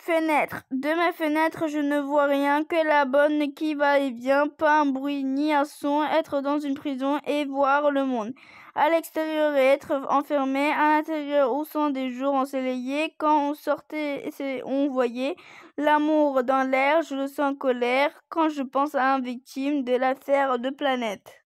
fenêtre. De ma fenêtre, je ne vois rien que la bonne qui va et vient, pas un bruit ni un son, être dans une prison et voir le monde. À l'extérieur et être enfermé, à l'intérieur où sont des jours ensoleillés, quand on sortait, on voyait l'amour dans l'air, je le sens en colère quand je pense à un victime de l'affaire de planète.